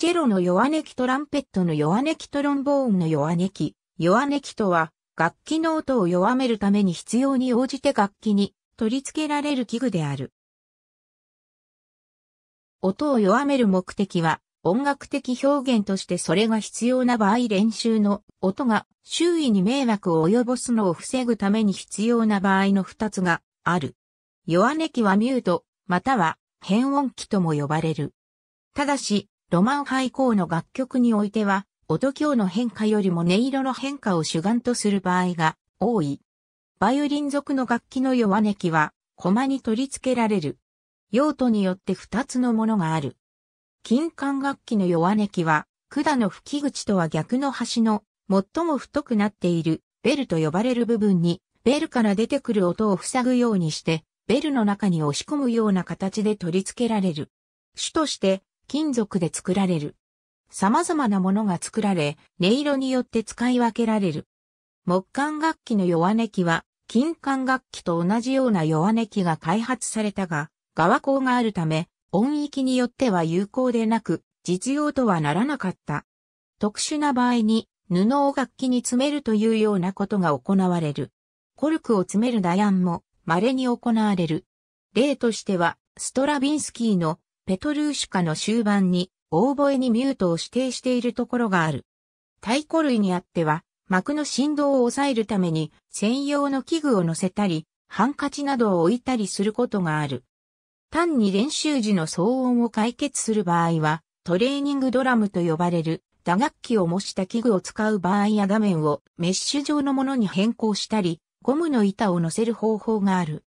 チェロの弱音キトランペットの弱音キトロンボーンの弱音キ。弱音キとは、楽器の音を弱めるために必要に応じて楽器に取り付けられる器具である。音を弱める目的は、音楽的表現としてそれが必要な場合練習の音が周囲に迷惑を及ぼすのを防ぐために必要な場合の二つがある。弱音器はミュート、または変音器とも呼ばれる。ただし、ロマンハイコーの楽曲においては、音響の変化よりも音色の変化を主眼とする場合が多い。バイオリン族の楽器の弱音器は、駒に取り付けられる。用途によって二つのものがある。金管楽器の弱音器は、管の吹き口とは逆の端の最も太くなっているベルと呼ばれる部分にベルから出てくる音を塞ぐようにしてベルの中に押し込むような形で取り付けられる。主として金属で作られる。様々なものが作られ、音色によって使い分けられる。木管楽器の弱音器は、金管楽器と同じような弱音器が開発されたが、側口があるため、音域によっては有効でなく、実用とはならなかった。特殊な場合に、布を楽器に詰めるというようなことが行われる。コルクを詰める打案も稀に行われる。例としては、ストラビンスキーのペトルーシュカの終盤に、オーボエにミュートを指定しているところがある。太鼓類にあっては、膜の振動を抑えるために専用の器具を乗せたり、ハンカチなどを置いたりすることがある。単に練習時の騒音を解決する場合は、トレーニングドラムと呼ばれる打楽器を模した器具を使う場合や画面をメッシュ状のものに変更したり、ゴムの板を乗せる方法がある。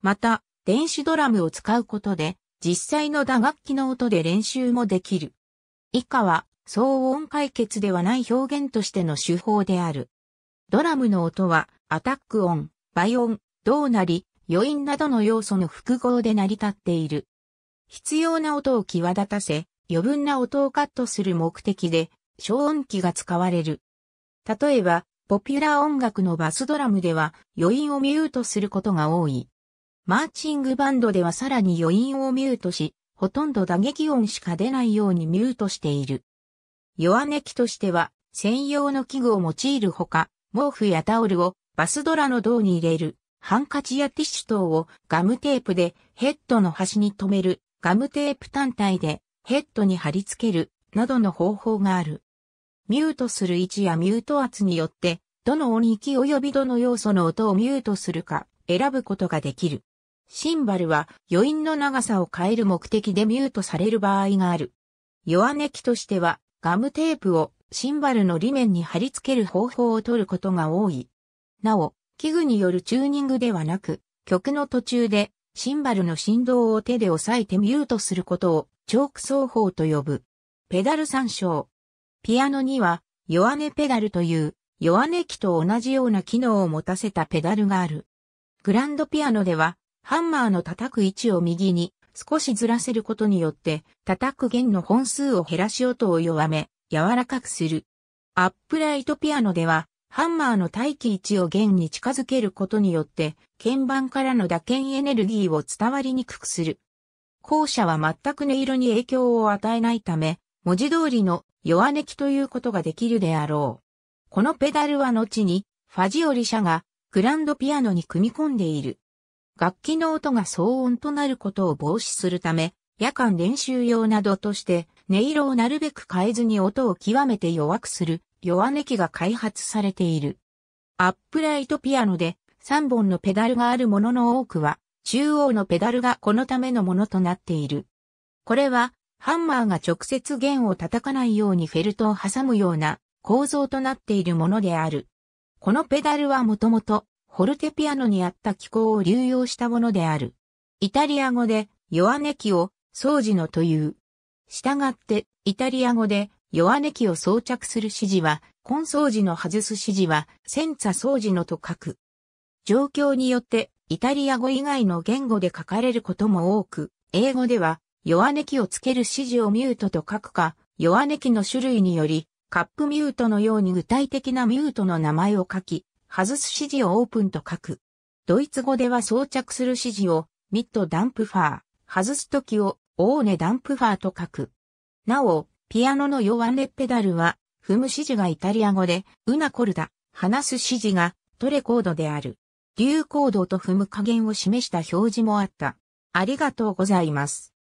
また、電子ドラムを使うことで、実際の打楽器の音で練習もできる。以下は、騒音解決ではない表現としての手法である。ドラムの音は、アタック音、倍音、銅なり、余韻などの要素の複合で成り立っている。必要な音を際立たせ、余分な音をカットする目的で、消音器が使われる。例えば、ポピュラー音楽のバスドラムでは余韻をミュートすることが多い。マーチングバンドではさらに余韻をミュートし、ほとんど打撃音しか出ないようにミュートしている。弱音器としては、専用の器具を用いるほか、毛布やタオルをバスドラの胴に入れる、ハンカチやティッシュ等をガムテープでヘッドの端に留める、ガムテープ単体でヘッドに貼り付ける、などの方法がある。ミュートする位置やミュート圧によって、どの音域及びどの要素の音をミュートするか選ぶことができる。シンバルは余韻の長さを変える目的でミュートされる場合がある。弱音機としてはガムテープをシンバルの裏面に貼り付ける方法を取ることが多い。なお、器具によるチューニングではなく、曲の途中でシンバルの振動を手で押さえてミュートすることをチョーク奏法と呼ぶ。ペダル参照。ピアノには弱音ペダルという弱音機と同じような機能を持たせたペダルがある。グランドピアノではハンマーの叩く位置を右に少しずらせることによって叩く弦の本数を減らし音を弱め、柔らかくする。アップライトピアノでは、ハンマーの待機位置を弦に近づけることによって、鍵盤からの打鍵エネルギーを伝わりにくくする。後者は全く音色に影響を与えないため、文字通りの弱音きということができるであろう。このペダルは後に、ファジオリ社がグランドピアノに組み込んでいる。楽器の音が騒音となることを防止するため、夜間練習用などとして、音色をなるべく変えずに音を極めて弱くする、弱音機が開発されている。アップライトピアノで3本のペダルがあるものの多くは、中央のペダルがこのためのものとなっている。これは、ハンマーが直接弦を叩かないようにフェルトを挟むような構造となっているものである。このペダルはもともとホルテピアノにあった機構を流用したものである。イタリア語で、弱音キを、掃除のという。したがって、イタリア語で、弱音キを装着する指示は、根掃除の外す指示は、センツァ掃除のと書く。状況によって、イタリア語以外の言語で書かれることも多く、英語では、弱音キをつける指示をミュートと書くか、弱音キの種類により、カップミュートのように具体的なミュートの名前を書き、外す指示をオープンと書く。ドイツ語では装着する指示をミッドダンプファー、外す時をオーネダンプファーと書く。なお、ピアノのヨ音ンレッペダルは、踏む指示がイタリア語で、ウナコルダ、話す指示がトレコードである。流行動と踏む加減を示した表示もあった。ありがとうございます。